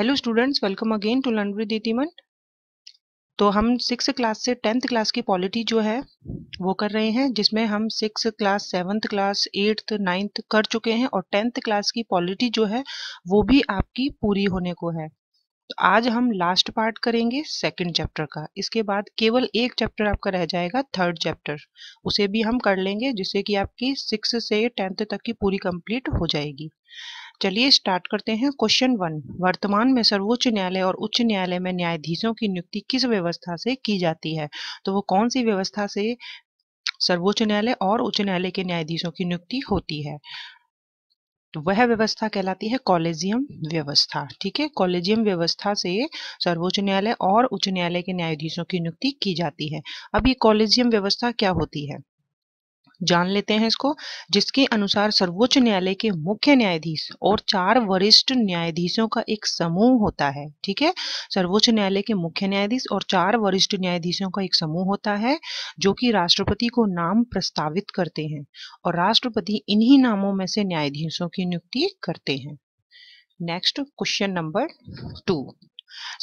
hello students welcome again to learn with इतिमन तो हम सिक्स क्लास से टेंथ क्लास की पॉलिटी जो है वो कर रहे हैं जिसमें हम six class seventh class eighth ninth कर चुके हैं और टेंथ क्लास की पॉलिटी जो है वो भी आपकी पूरी होने को है तो आज हम लास्ट पार्ट करेंगे सेकंड चैप्टर का इसके बाद केवल एक चैप्टर आपका रह जाएगा थर्ड चैप्टर उसे भी हम कर लेंगे जिससे कि आपकी सिक्स से टेंथ तक की पूरी कंप्लीट हो जाएगी चलिए स्टार्ट करते हैं क्वेश्चन वन वर्तमान में सर्वोच्च न्यायालय और उच्च न्यायालय में न्यायाधीशों की नियुक्ति किस व्यवस्था से की जाती है तो वो कौन सी व्यवस्था से सर्वोच्च न्यायालय और उच्च न्यायालय के न्यायाधीशों की नियुक्ति होती है तो वह व्यवस्था कहलाती है कॉलेजियम व्यवस्था ठीक है कॉलेजियम व्यवस्था से सर्वोच्च न्यायालय और उच्च न्यायालय के न्यायाधीशों की नियुक्ति की जाती है अब ये कॉलेजियम व्यवस्था क्या होती है जान लेते हैं इसको जिसके अनुसार सर्वोच्च न्यायालय के मुख्य न्यायाधीश और चार वरिष्ठ न्यायाधीशों का एक समूह होता है ठीक है सर्वोच्च न्यायालय के मुख्य न्यायाधीश और चार वरिष्ठ न्यायाधीशों का एक समूह होता है जो कि राष्ट्रपति को नाम प्रस्तावित करते हैं और राष्ट्रपति इन्ही नामों में से न्यायाधीशों की नियुक्ति करते हैं नेक्स्ट क्वेश्चन नंबर टू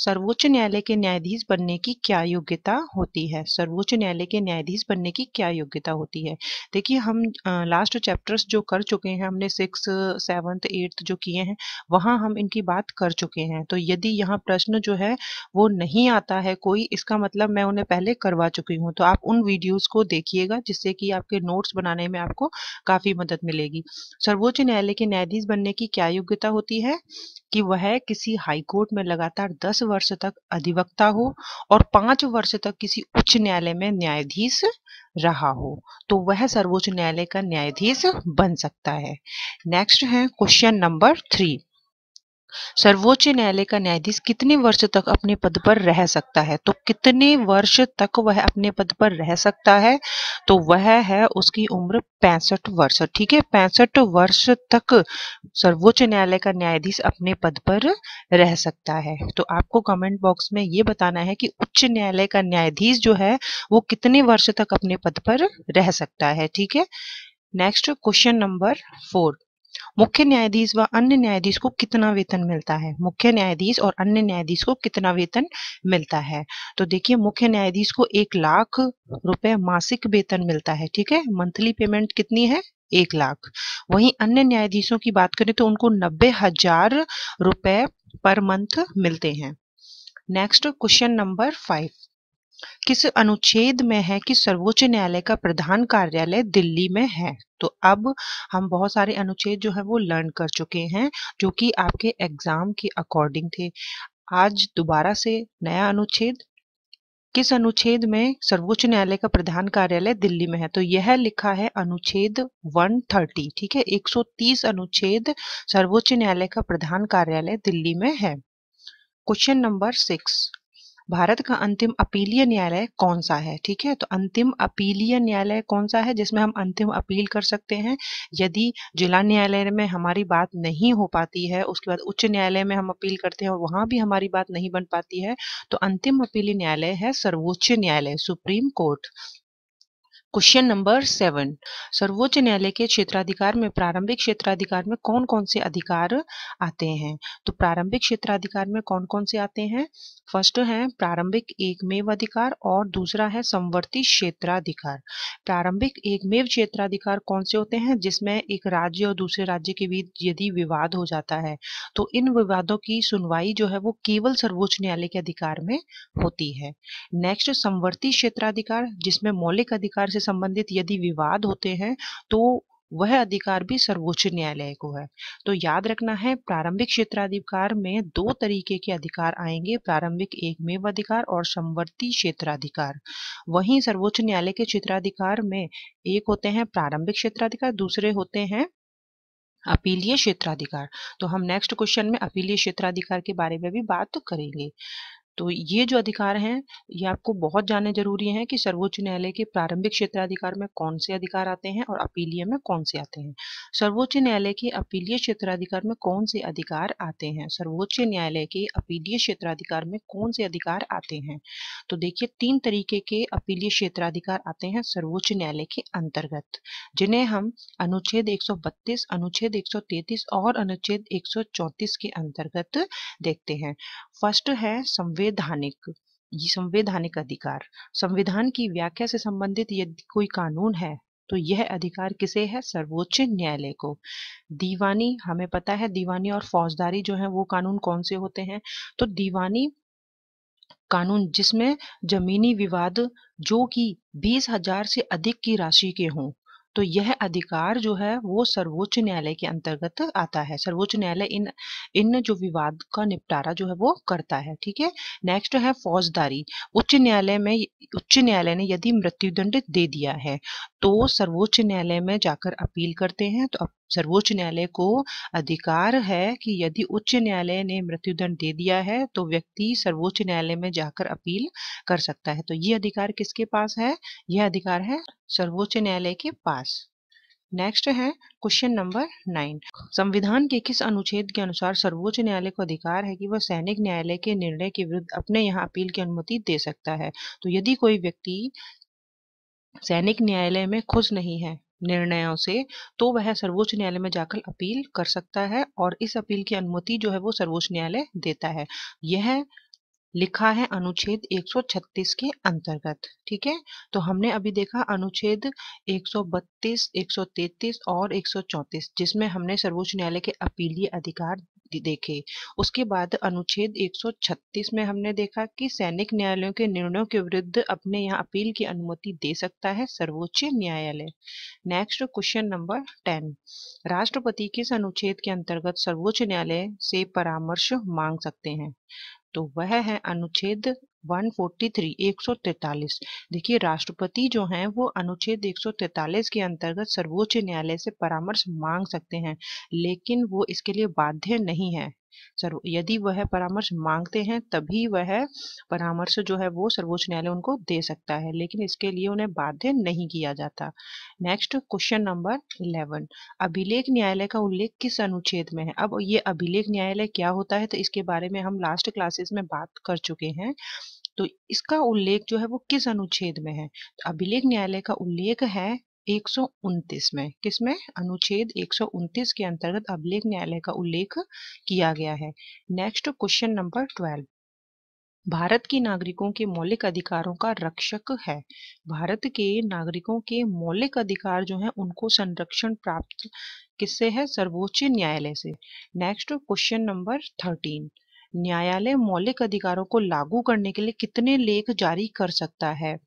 सर्वोच्च न्यायालय के न्यायाधीश बनने की क्या योग्यता होती है सर्वोच्च न्यायालय के न्यायाधीश बनने की क्या योग्यता होती है देखिए हम लास्ट चैप्टर्स जो कर चुके हैं हमने सिक्स सेवन्थ एट्थ जो किए हैं वहाँ हम इनकी बात कर चुके हैं तो यदि यहाँ प्रश्न जो है वो नहीं आता है कोई इसका मतलब मैं उन्हें पहले करवा चुकी हूँ तो आप उन वीडियोज़ को देखिएगा जिससे कि आपके नोट्स बनाने में आपको काफ़ी मदद मिलेगी सर्वोच्च न्यायालय के न्यायाधीश बनने की क्या योग्यता होती है कि वह किसी हाईकोर्ट में लगातार दस वर्ष तक अधिवक्ता हो और पांच वर्ष तक किसी उच्च न्यायालय में न्यायाधीश रहा हो तो वह सर्वोच्च न्यायालय का न्यायाधीश बन सकता है नेक्स्ट है क्वेश्चन नंबर थ्री सर्वोच्च न्यायालय का न्यायाधीश कितने वर्ष तक अपने पद पर रह सकता है तो कितने वर्ष तक वह अपने पद पर रह सकता है तो वह है उसकी उम्र पैंसठ वर्ष ठीक है पैंसठ वर्ष तक सर्वोच्च न्यायालय का न्यायाधीश अपने पद पर रह सकता है तो आपको कमेंट बॉक्स में ये बताना है कि उच्च न्यायालय का न्यायाधीश जो है वो कितने वर्ष तक अपने पद पर रह सकता है ठीक है नेक्स्ट क्वेश्चन नंबर फोर मुख्य न्यायाधीश व अन्य न्यायाधीश को कितना वेतन मिलता है मुख्य न्यायाधीश और अन्य न्यायाधीश को कितना वेतन मिलता है तो देखिए मुख्य न्यायाधीश को एक लाख रुपए मासिक वेतन मिलता है ठीक है मंथली पेमेंट कितनी है एक लाख वहीं अन्य न्यायाधीशों की बात करें तो उनको नब्बे हजार रुपए पर मंथ मिलते हैं नेक्स्ट क्वेश्चन नंबर फाइव किस अनुच्छेद में है कि सर्वोच्च न्यायालय का प्रधान कार्यालय दिल्ली में है तो अब हम बहुत सारे अनुच्छेद जो है वो लर्न कर चुके हैं जो कि आपके एग्जाम के अकॉर्डिंग थे आज दोबारा से नया अनुच्छेद किस अनुच्छेद में सर्वोच्च न्यायालय का प्रधान कार्यालय दिल्ली में है तो यह लिखा है अनुच्छेद 130 ठीक है 130 अनुच्छेद सर्वोच्च न्यायालय का प्रधान कार्यालय दिल्ली में है क्वेश्चन नंबर सिक्स भारत का अंतिम अपीलीय न्यायालय कौन सा है ठीक है तो अंतिम अपीलीय न्यायालय कौन सा है जिसमें हम अंतिम अपील कर सकते हैं यदि जिला न्यायालय में हमारी बात नहीं हो पाती है उसके बाद उच्च न्यायालय में हम अपील करते हैं और वहां भी हमारी बात नहीं बन पाती है तो अंतिम अपीलीय न्यायालय है सर्वोच्च न्यायालय Supreme Court question number seven सर्वोच्च न्यायालय के क्षेत्राधिकार में प्रारंभिक क्षेत्राधिकार में कौन कौन से अधिकार आते हैं तो प्रारंभिक क्षेत्राधिकार में कौन कौन से आते हैं फर्स्ट है प्रारंभिक एकमेव अधिकार और दूसरा है संवर्ती क्षेत्राधिकार प्रारंभिक एकमेव क्षेत्राधिकार कौन से होते हैं जिसमें एक राज्य और दूसरे राज्य के बीच यदि विवाद हो जाता है तो इन विवादों की सुनवाई जो है वो केवल सर्वोच्च न्यायालय के अधिकार में होती है नेक्स्ट संवर्ती क्षेत्राधिकार जिसमें मौलिक अधिकार से संबंधित यदि विवाद होते हैं तो वह अधिकार भी सर्वोच्च न्यायालय को है तो याद रखना है प्रारंभिक क्षेत्राधिकार में दो तरीके के अधिकार आएंगे प्रारंभिक एक में अधिकार और समवर्ती क्षेत्राधिकार वहीं सर्वोच्च न्यायालय के क्षेत्राधिकार में एक होते हैं प्रारंभिक क्षेत्राधिकार दूसरे होते हैं अपीलीय क्षेत्राधिकार तो हम नेक्स्ट क्वेश्चन में अपीलीय क्षेत्राधिकार के बारे में भी बात करेंगे तो ये जो अधिकार हैं ये आपको बहुत जानने जरूरी हैं कि सर्वोच्च न्यायालय के प्रारंभिक क्षेत्राधिकार में कौन से अधिकार आते हैं और अपीलीय में कौन से आते हैं सर्वोच्च न्यायालय के अपीलीय क्षेत्राधिकार में कौन से अधिकार आते हैं सर्वोच्च न्यायालय के अपीलीय क्षेत्राधिकार में कौन से अधिकार आते हैं तो देखिए तीन तरीके के अपीलीय क्षेत्राधिकार आते हैं सर्वोच्च न्यायालय के अंतर्गत जिन्हें हम अनुच्छेद एक अनुच्छेद एक और अनुच्छेद एक के अंतर्गत देखते हैं फर्स्ट है संवैधानिक संवैधानिक अधिकार संविधान की व्याख्या से संबंधित यदि कोई कानून है तो यह अधिकार किसे है सर्वोच्च न्यायालय को दीवानी हमें पता है दीवानी और फौजदारी जो है वो कानून कौन से होते हैं तो दीवानी कानून जिसमें जमीनी विवाद जो कि बीस हजार से अधिक की राशि के हों तो यह अधिकार जो है वो सर्वोच्च न्यायालय के अंतर्गत आता है सर्वोच्च न्यायालय इन इन जो विवाद का निपटारा जो है वो करता है ठीक है नेक्स्ट है फौजदारी उच्च न्यायालय में उच्च न्यायालय ने यदि मृत्युदंड दे दिया है तो सर्वोच्च न्यायालय में जाकर अपील करते हैं तो सर्वोच्च न्यायालय को अधिकार है कि यदि उच्च न्यायालय ने मृत्युदंड दे दिया है तो व्यक्ति सर्वोच्च न्यायालय में जाकर अपील कर सकता है तो ये अधिकार किसके पास है यह अधिकार है सर्वोच्च न्यायालय के पास नेक्स्ट है क्वेश्चन नंबर नाइन संविधान के किस अनुच्छेद के अनुसार सर्वोच्च न्यायालय को अधिकार है कि वह सैनिक न्यायालय के निर्णय के विरुद्ध अपने यहाँ अपील की अनुमति दे सकता है तो यदि कोई व्यक्ति सैनिक न्यायालय में खुश नहीं है निर्णयों से तो वह सर्वोच्च न्यायालय में जाकर अपील कर सकता है और इस अपील की अनुमति जो है वो सर्वोच्च न्यायालय देता है यह लिखा है अनुच्छेद 136 के अंतर्गत ठीक है तो हमने अभी देखा अनुच्छेद 132, 133 और 134 जिसमें हमने सर्वोच्च न्यायालय के अपीलीय अधिकार देखे उसके बाद अनुच्छेद 136 में हमने देखा कि सैनिक न्यायालयों के निर्णयों के विरुद्ध अपने यहाँ अपील की अनुमति दे सकता है सर्वोच्च न्यायालय नेक्स्ट क्वेश्चन नंबर टेन राष्ट्रपति किस अनुच्छेद के अंतर्गत सर्वोच्च न्यायालय से परामर्श मांग सकते हैं तो वह है अनुच्छेद 143 143 देखिए राष्ट्रपति जो हैं वो अनुच्छेद 143 के अंतर्गत सर्वोच्च न्यायालय से परामर्श मांग सकते हैं लेकिन वो इसके लिए बाध्य नहीं है सर्व यदि वह परामर्श मांगते हैं तभी वह परामर्श जो है वो सर्वोच्च न्यायालय उनको दे सकता है लेकिन इसके लिए उन्हें बाध्य नहीं किया जाता नेक्स्ट क्वेश्चन नंबर इलेवन अभिलेख न्यायालय का उल्लेख किस अनुच्छेद में है अब ये अभिलेख न्यायालय क्या होता है तो इसके बारे में हम लास्ट क्लासेस में बात कर चुके हैं तो इसका उल्लेख जो है वो किस अनुच्छेद में है तो अभिलेख न्यायालय का उल्लेख है 129 में किसमें अनुच्छेद 129 के अंतर्गत अभिलेख न्यायालय का उल्लेख किया गया है नेक्स्ट क्वेश्चन नंबर 12 भारत की नागरिकों के मौलिक अधिकारों का रक्षक है भारत के नागरिकों के मौलिक अधिकार जो हैं उनको संरक्षण प्राप्त किससे है सर्वोच्च न्यायालय से नेक्स्ट क्वेश्चन नंबर थर्टीन न्यायालय मौलिक अधिकारों को लागू करने के लिए कितने लेख जारी कर सकता है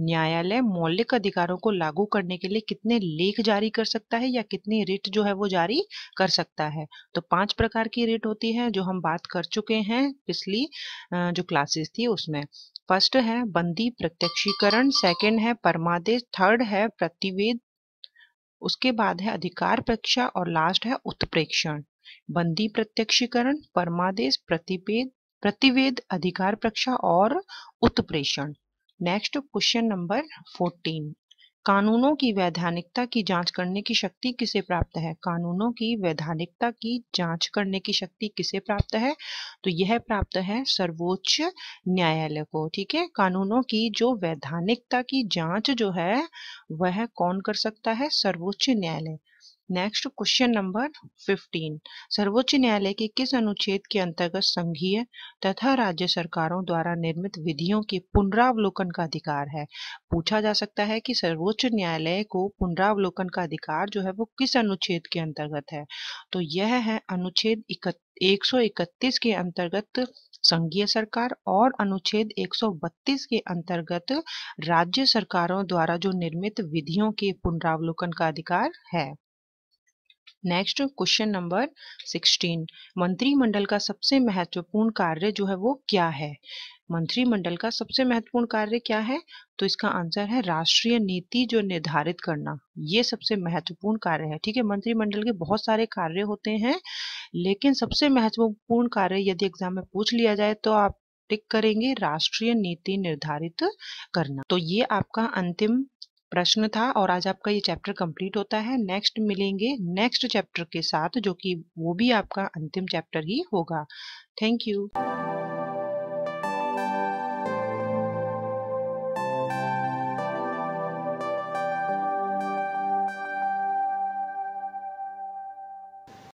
न्यायालय मौलिक अधिकारों को लागू करने के लिए कितने लेख जारी कर सकता है या कितनी रिट जो है वो जारी कर सकता है तो पांच प्रकार की रिट होती है जो हम बात कर चुके हैं पिछली जो क्लासेस थी उसमें फर्स्ट है बंदी प्रत्यक्षीकरण सेकंड है परमादेश थर्ड है प्रतिवेद उसके बाद है अधिकार प्रेक्षा और लास्ट है उत्प्रेक्षण बंदी प्रत्यक्षीकरण परमादेश प्रतिवेद प्रतिवेद अधिकार प्रक्षा और उत्प्रेषण नेक्स्ट क्वेश्चन नंबर फोर्टीन कानूनों की वैधानिकता की जांच करने की शक्ति किसे प्राप्त है कानूनों की वैधानिकता की जांच करने की शक्ति किसे प्राप्त है तो यह प्राप्त है सर्वोच्च न्यायालय को ठीक है कानूनों की जो वैधानिकता की जांच जो है वह कौन कर सकता है सर्वोच्च न्यायालय नेक्स्ट क्वेश्चन नंबर 15 सर्वोच्च न्यायालय के किस अनुच्छेद के अंतर्गत संघीय तथा राज्य सरकारों द्वारा निर्मित विधियों के पुनरावलोकन का अधिकार है पूछा जा सकता है कि सर्वोच्च न्यायालय को पुनरावलोकन का अधिकार जो है वो किस अनुच्छेद के अंतर्गत है तो यह है अनुच्छेद एक सौ इकतीस के अंतर्गत संघीय सरकार और अनुच्छेद 132 के अंतर्गत राज्य सरकारों द्वारा जो निर्मित विधियों के पुनरावलोकन का अधिकार है नेक्स्ट क्वेश्चन नंबर सिक्सटीन मंत्रिमंडल का सबसे महत्वपूर्ण कार्य जो है वो क्या है मंत्रिमंडल का सबसे महत्वपूर्ण कार्य क्या है तो इसका आंसर है राष्ट्रीय नीति जो निर्धारित करना ये सबसे महत्वपूर्ण कार्य है ठीक है मंत्रिमंडल के बहुत सारे कार्य होते हैं लेकिन सबसे महत्वपूर्ण कार्य यदि एग्जाम में पूछ लिया जाए तो आप टिक करेंगे राष्ट्रीय नीति निर्धारित करना तो ये आपका अंतिम प्रश्न था और आज आपका ये चैप्टर कंप्लीट होता है नेक्स्ट मिलेंगे नेक्स्ट चैप्टर के साथ जो कि वो भी आपका अंतिम चैप्टर ही होगा थैंक यू